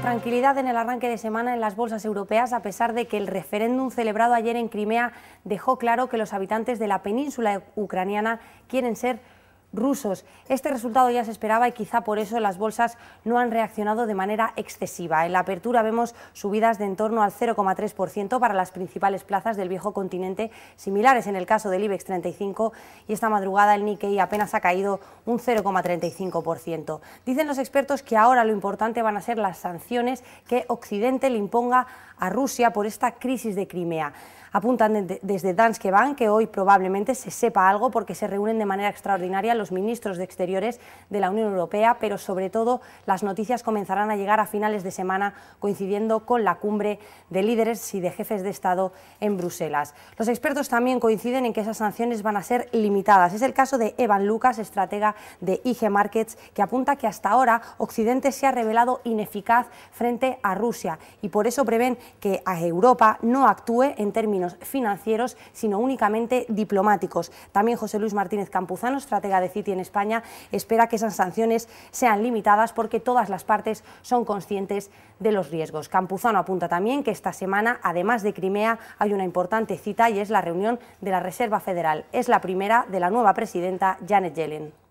Tranquilidad en el arranque de semana en las bolsas europeas a pesar de que el referéndum celebrado ayer en Crimea dejó claro que los habitantes de la península ucraniana quieren ser rusos. Este resultado ya se esperaba y quizá por eso las bolsas no han reaccionado de manera excesiva. En la apertura vemos subidas de en torno al 0,3% para las principales plazas del viejo continente, similares en el caso del IBEX 35 y esta madrugada el Nikkei apenas ha caído un 0,35%. Dicen los expertos que ahora lo importante van a ser las sanciones que Occidente le imponga a Rusia por esta crisis de Crimea. Apuntan desde Danske Bank que hoy probablemente se sepa algo porque se reúnen de manera extraordinaria los ministros de Exteriores de la Unión Europea, pero sobre todo las noticias comenzarán a llegar a finales de semana coincidiendo con la cumbre de líderes y de jefes de Estado en Bruselas. Los expertos también coinciden en que esas sanciones van a ser limitadas. Es el caso de Evan Lucas, estratega de IG Markets, que apunta que hasta ahora Occidente se ha revelado ineficaz frente a Rusia y por eso prevén que a Europa no actúe en términos financieros, sino únicamente diplomáticos. También José Luis Martínez Campuzano, estratega de Citi en España, espera que esas sanciones sean limitadas porque todas las partes son conscientes de los riesgos. Campuzano apunta también que esta semana, además de Crimea, hay una importante cita y es la reunión de la Reserva Federal. Es la primera de la nueva presidenta Janet Yellen.